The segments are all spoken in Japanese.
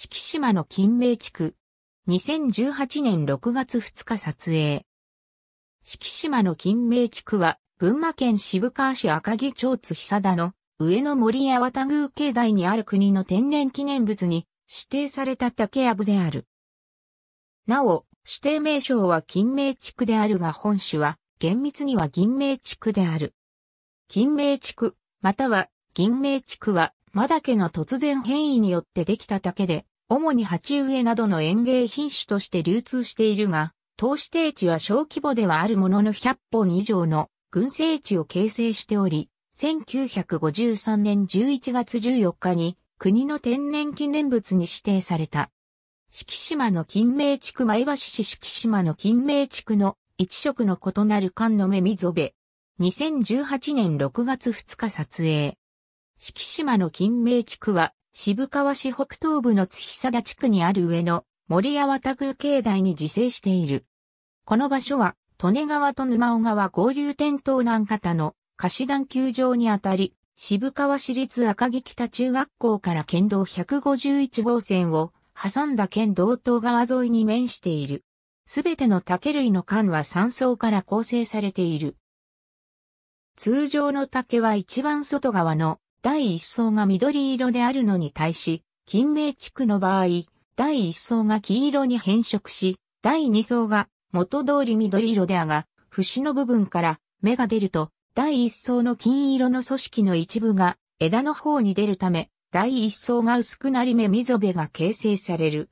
四季島の金明地区。2018年6月2日撮影。四季島の金明地区は、群馬県渋川市赤城町津久田の上野森や綿宮境内にある国の天然記念物に指定された竹やぶである。なお、指定名称は金明地区であるが本種は厳密には銀明地区である。金明地区、または銀明地区はマダケの突然変異によってできた竹で、主に鉢植えなどの園芸品種として流通しているが、投資定地は小規模ではあるものの100本以上の群生地を形成しており、1953年11月14日に国の天然記念物に指定された。四季島の金明地区前橋市四季島の金明地区の一色の異なる缶の目溝辺。2018年6月2日撮影。四季島の金明地区は、渋川市北東部の津久田地区にある上の森八幡宮境内に自生している。この場所は、利根川と沼尾川合流点東南方の菓子団球場にあたり、渋川市立赤木北中学校から県道151号線を挟んだ県道東側沿いに面している。すべての竹類の缶は山層から構成されている。通常の竹は一番外側の第一層が緑色であるのに対し、金明地区の場合、第一層が黄色に変色し、第二層が元通り緑色であが、節の部分から芽が出ると、第一層の金色の組織の一部が枝の方に出るため、第一層が薄くなり目溝辺が形成される。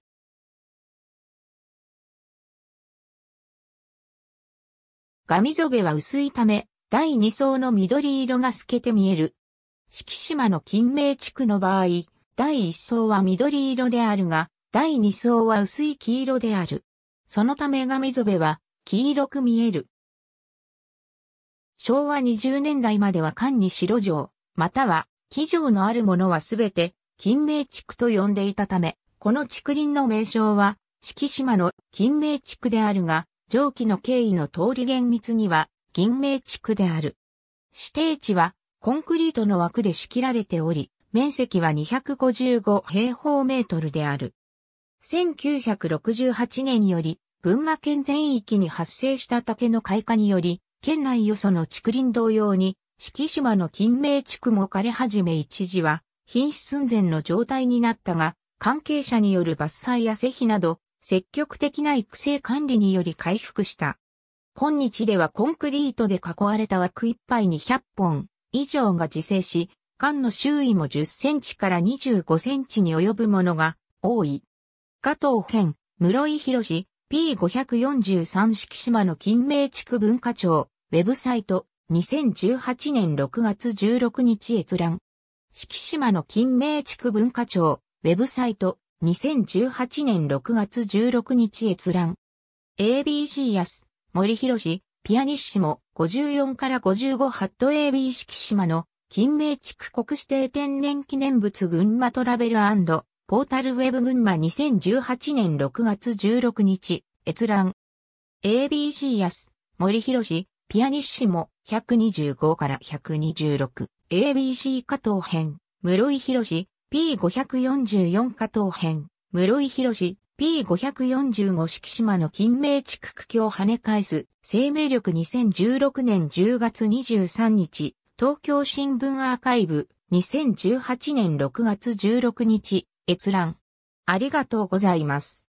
が溝辺は薄いため、第二層の緑色が透けて見える。四季島の金明地区の場合、第一層は緑色であるが、第二層は薄い黄色である。そのため紙染めは黄色く見える。昭和20年代までは単に白城、または木城のあるものはすべて金明地区と呼んでいたため、この竹林の名称は四季島の金明地区であるが、上記の経緯の通り厳密には銀明地区である。指定地はコンクリートの枠で仕切られており、面積は255平方メートルである。1968年より、群馬県全域に発生した竹の開花により、県内よその竹林同様に、四季島の金明地区も枯れ始め一時は、品質寸前の状態になったが、関係者による伐採や施肥など、積極的な育成管理により回復した。今日ではコンクリートで囲われた枠いっぱいに100本、以上が自生し、缶の周囲も10センチから25センチに及ぶものが多い。加藤健、室井博士、P543 式島の金明地区文化庁、ウェブサイト、2018年6月16日閲覧。敷島の金明地区文化庁、ウェブサイト、2018年6月16日閲覧。ABC 安、森博士、ピアニッシモ54から55ハット AB 式島の金明地区国指定天然記念物群馬トラベルポータルウェブ群馬2018年6月16日閲覧 ABC 安森博士ピアニッシモ125から 126ABC 加藤編室井博士 P544 加藤編室井博士 P545 式島の金明地区区境跳ね返す、生命力2016年10月23日、東京新聞アーカイブ、2018年6月16日、閲覧。ありがとうございます。